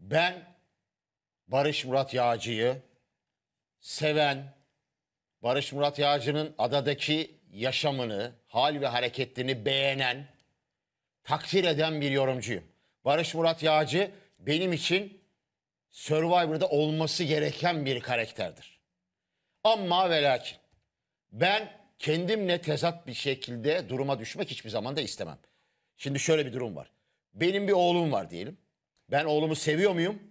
Ben Barış Murat Yağcı'yı seven, Barış Murat Yağcı'nın adadaki yaşamını, hal ve hareketlerini beğenen, takdir eden bir yorumcuyum. Barış Murat Yağcı benim için Survivor'da olması gereken bir karakterdir. Ama ve lakin ben kendimle tezat bir şekilde duruma düşmek hiçbir zaman da istemem. Şimdi şöyle bir durum var. Benim bir oğlum var diyelim. Ben oğlumu seviyor muyum?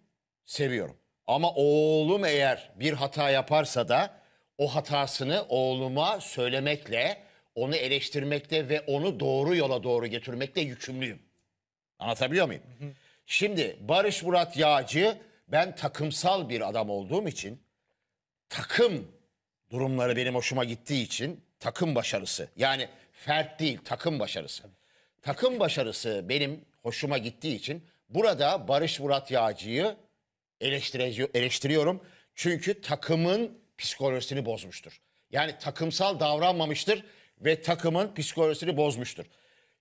Seviyorum. Ama oğlum eğer bir hata yaparsa da o hatasını oğluma söylemekle, onu eleştirmekte ve onu doğru yola doğru getirmekle yükümlüyüm. Anlatabiliyor muyum? Hı hı. Şimdi Barış Murat Yağcı ben takımsal bir adam olduğum için takım durumları benim hoşuma gittiği için takım başarısı yani fert değil takım başarısı. Takım başarısı benim hoşuma gittiği için Burada Barış Murat Yağcı'yı eleştiriyorum. Çünkü takımın psikolojisini bozmuştur. Yani takımsal davranmamıştır ve takımın psikolojisini bozmuştur.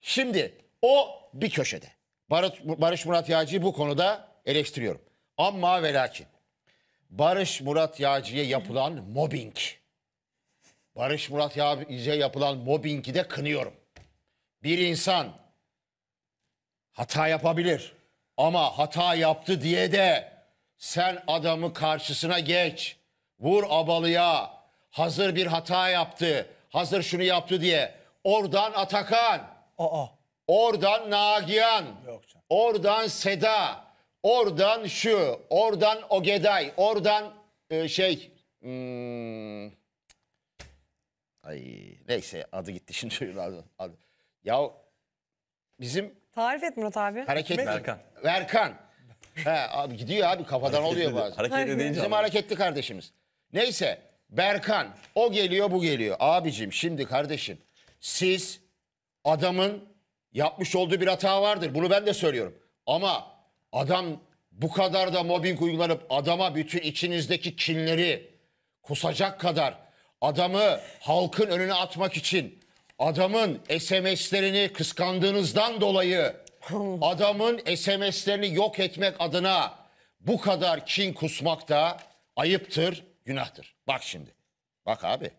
Şimdi o bir köşede. Barış Murat Yağcı'yı bu konuda eleştiriyorum. Ama ve lakin Barış Murat Yağcı'ya yapılan mobbing. Barış Murat Yağcı'ya yapılan mobbingi de kınıyorum. Bir insan hata yapabilir. Ama hata yaptı diye de sen adamı karşısına geç. Vur abalıya. Hazır bir hata yaptı. Hazır şunu yaptı diye. Oradan Atakan. Aa. Oradan Nagihan. Yok canım. Oradan Seda. Oradan şu. Oradan Ogeday. Oradan e, şey. Hmm. Ay neyse adı gitti şimdi. adı. Ya bizim Tarif et Murat abi. Hareket. Berkan. Verkan. He, abi gidiyor abi kafadan oluyor bazen. Hareket edince Bizim hareketli kardeşimiz. Neyse Berkan o geliyor bu geliyor. Abicim şimdi kardeşim siz adamın yapmış olduğu bir hata vardır. Bunu ben de söylüyorum. Ama adam bu kadar da mobbing uygulanıp adama bütün içinizdeki kinleri kusacak kadar adamı halkın önüne atmak için adamın SMS'lerini kıskandığınızdan dolayı adamın SMS'lerini yok etmek adına bu kadar kin kusmak da ayıptır, günahtır. Bak şimdi. Bak abi.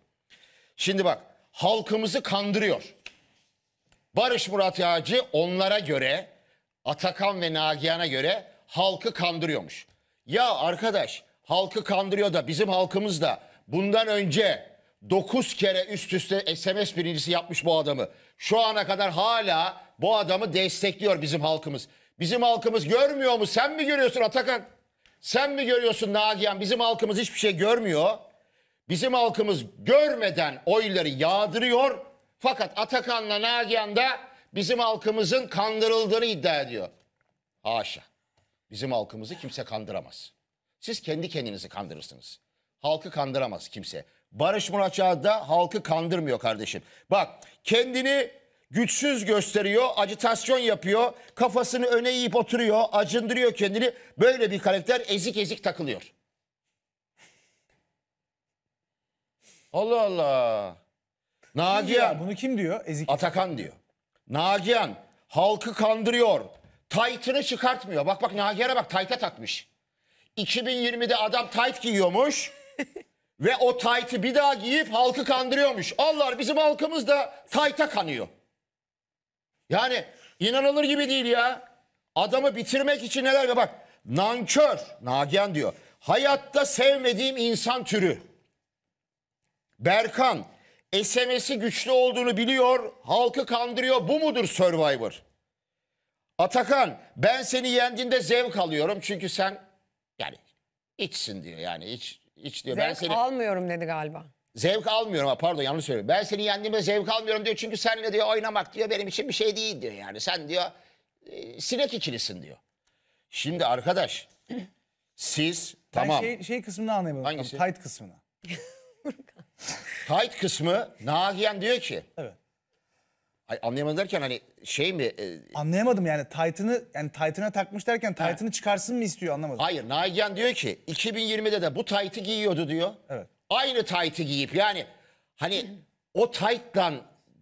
Şimdi bak halkımızı kandırıyor. Barış Murat Yağcı onlara göre Atakan ve Nagihan'a göre halkı kandırıyormuş. Ya arkadaş halkı kandırıyor da bizim halkımız da bundan önce 9 kere üst üste SMS birincisi yapmış bu adamı. Şu ana kadar hala bu adamı destekliyor bizim halkımız. Bizim halkımız görmüyor mu? Sen mi görüyorsun Atakan? Sen mi görüyorsun Nagihan? Bizim halkımız hiçbir şey görmüyor. Bizim halkımız görmeden oyları yağdırıyor. Fakat Atakan'la Nagihan da bizim halkımızın kandırıldığını iddia ediyor. Haşa. Bizim halkımızı kimse kandıramaz. Siz kendi kendinizi kandırırsınız. Halkı kandıramaz kimse. Barış Murat da halkı kandırmıyor kardeşim. Bak kendini güçsüz gösteriyor, acitasyon yapıyor, kafasını öne eğip oturuyor, acındırıyor kendini. Böyle bir karakter ezik ezik takılıyor. Allah Allah. Nagihan. Bunu kim diyor? Ezik. Atakan diyor. Nagihan halkı kandırıyor. Tightını çıkartmıyor. Bak bak Nagihan'a bak tayta takmış. 2020'de adam tight giyiyormuş. Ve o taytı bir daha giyip halkı kandırıyormuş. Allah bizim halkımız da tayta kanıyor. Yani inanılır gibi değil ya. Adamı bitirmek için neler bak. Nankör, Nagihan diyor. Hayatta sevmediğim insan türü. Berkan, SMS'i güçlü olduğunu biliyor, halkı kandırıyor. Bu mudur Survivor? Atakan, ben seni yendiğinde zevk alıyorum. Çünkü sen yani içsin diyor yani iç iç diyor. Zevk ben seni, almıyorum dedi galiba. Zevk almıyorum pardon yanlış söylüyorum. Ben seni yendiğime zevk almıyorum diyor. Çünkü seninle diyor oynamak diyor benim için bir şey değil diyor yani. Sen diyor e, sinek ikilisin diyor. Şimdi arkadaş siz ben tamam. şey, şey kısmını anlayamadım. Hangisi? Tight kısmını. tight kısmı Nagiyen diyor ki. Evet. Ay, anlayamadım derken hani şey mi? E... Anlayamadım yani Titan'ı yani Titan'a takmış derken Titan'ı çıkarsın mı istiyor anlamadım. Hayır Nagihan diyor ki 2020'de de bu Titan'ı giyiyordu diyor. Evet. Aynı Titan'ı giyip yani hani o Titan'dan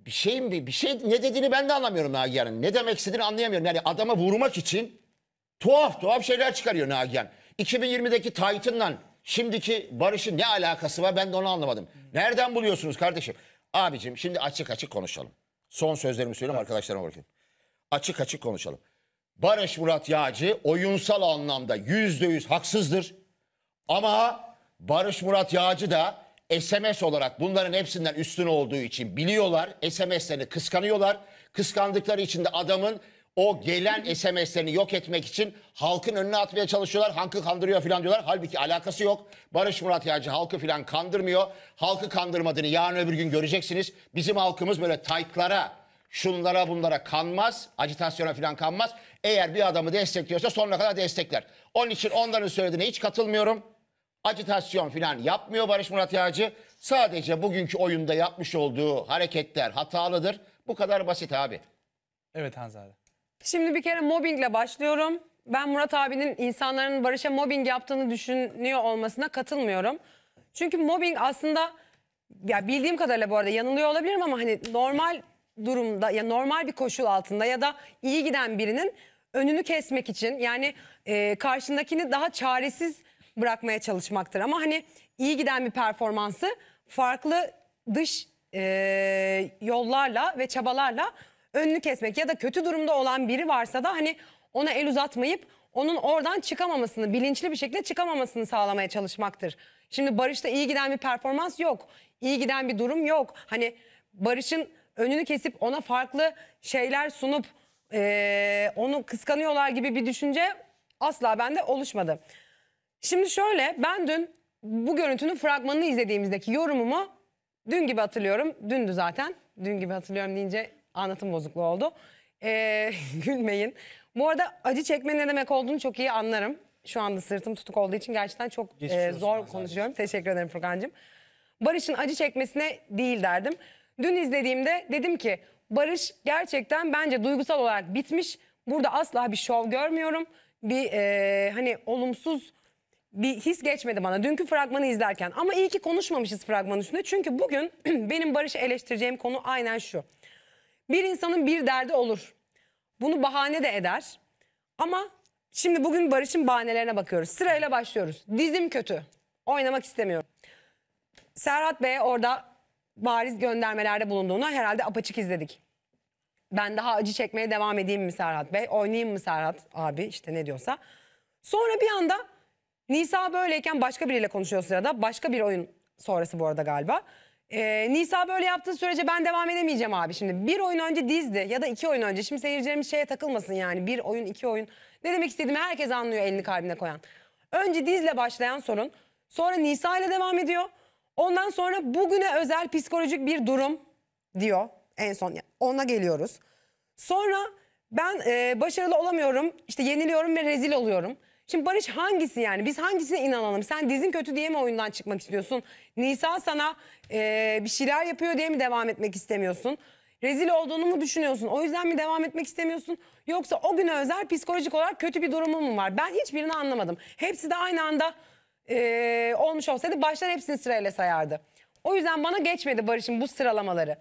bir şey mi bir şey ne dediğini ben de anlamıyorum Nagihan'ın. Ne demek istediğini anlayamıyorum. Yani adama vurmak için tuhaf tuhaf şeyler çıkarıyor Nagihan. 2020'deki Titan'la şimdiki Barış'ın ne alakası var ben de onu anlamadım. Nereden buluyorsunuz kardeşim? Abicim şimdi açık açık konuşalım. Son sözlerimi söyleyeyim arkadaşlarıma bırakayım. Açık açık konuşalım. Barış Murat Yağcı oyunsal anlamda yüzde yüz haksızdır. Ama Barış Murat Yağcı da SMS olarak bunların hepsinden üstün olduğu için biliyorlar. SMS'lerini kıskanıyorlar. Kıskandıkları için de adamın o gelen SMS'lerini yok etmek için halkın önüne atmaya çalışıyorlar. Halkı kandırıyor falan diyorlar. Halbuki alakası yok. Barış Murat Yağcı halkı falan kandırmıyor. Halkı kandırmadığını yarın öbür gün göreceksiniz. Bizim halkımız böyle taytlara, şunlara bunlara kanmaz. Acitasyona falan kanmaz. Eğer bir adamı destekliyorsa sonuna kadar destekler. Onun için onların söylediğine hiç katılmıyorum. Acitasyon falan yapmıyor Barış Murat Yağcı. Sadece bugünkü oyunda yapmış olduğu hareketler hatalıdır. Bu kadar basit abi. Evet Hanzade. Şimdi bir kere mobbingle başlıyorum. Ben Murat abinin insanların Barış'a mobbing yaptığını düşünüyor olmasına katılmıyorum. Çünkü mobbing aslında ya bildiğim kadarıyla bu arada yanılıyor olabilirim ama hani normal durumda ya normal bir koşul altında ya da iyi giden birinin önünü kesmek için yani e, karşındakini daha çaresiz bırakmaya çalışmaktır. Ama hani iyi giden bir performansı farklı dış e, yollarla ve çabalarla önünü kesmek ya da kötü durumda olan biri varsa da hani ona el uzatmayıp onun oradan çıkamamasını, bilinçli bir şekilde çıkamamasını sağlamaya çalışmaktır. Şimdi Barış'ta iyi giden bir performans yok. İyi giden bir durum yok. Hani Barış'ın önünü kesip ona farklı şeyler sunup e, onu kıskanıyorlar gibi bir düşünce asla bende oluşmadı. Şimdi şöyle ben dün bu görüntünün fragmanını izlediğimizdeki yorumumu dün gibi hatırlıyorum. Dündü zaten. Dün gibi hatırlıyorum deyince Anlatım bozukluğu oldu. Ee, gülmeyin. Bu arada acı çekmenin ne demek olduğunu çok iyi anlarım. Şu anda sırtım tutuk olduğu için gerçekten çok e, zor Hasan. konuşuyorum. Teşekkür ederim Furkan'cığım. Barış'ın acı çekmesine değil derdim. Dün izlediğimde dedim ki Barış gerçekten bence duygusal olarak bitmiş. Burada asla bir şov görmüyorum. Bir e, hani olumsuz bir his geçmedi bana dünkü fragmanı izlerken. Ama iyi ki konuşmamışız fragman üstünde. Çünkü bugün benim Barış'ı eleştireceğim konu aynen şu. Bir insanın bir derdi olur. Bunu bahane de eder. Ama şimdi bugün Barış'ın bahanelerine bakıyoruz. Sırayla başlıyoruz. Dizim kötü. Oynamak istemiyorum. Serhat Bey orada bariz göndermelerde bulunduğunu herhalde apaçık izledik. Ben daha acı çekmeye devam edeyim mi Serhat Bey? Oynayayım mı Serhat abi? işte ne diyorsa. Sonra bir anda Nisa böyleyken başka biriyle konuşuyor sırada. Başka bir oyun sonrası bu arada galiba. Ee, Nisa böyle yaptığı sürece ben devam edemeyeceğim abi şimdi. Bir oyun önce dizdi ya da iki oyun önce. Şimdi seyircilerimiz şeye takılmasın yani. Bir oyun, iki oyun. Ne demek istediğimi herkes anlıyor elini kalbine koyan. Önce dizle başlayan sorun. Sonra Nisa ile devam ediyor. Ondan sonra bugüne özel psikolojik bir durum diyor en son. Ona geliyoruz. Sonra ben e, başarılı olamıyorum, işte yeniliyorum ve rezil oluyorum. Şimdi Barış hangisi yani? Biz hangisine inanalım? Sen dizin kötü diye mi oyundan çıkmak istiyorsun? Nisa sana e, bir şeyler yapıyor diye mi devam etmek istemiyorsun? Rezil olduğunu mu düşünüyorsun? O yüzden mi devam etmek istemiyorsun? Yoksa o güne özel psikolojik olarak kötü bir durumun mu var? Ben hiçbirini anlamadım. Hepsi de aynı anda e, olmuş olsaydı baştan hepsini sırayla sayardı. O yüzden bana geçmedi Barış'ın bu sıralamaları.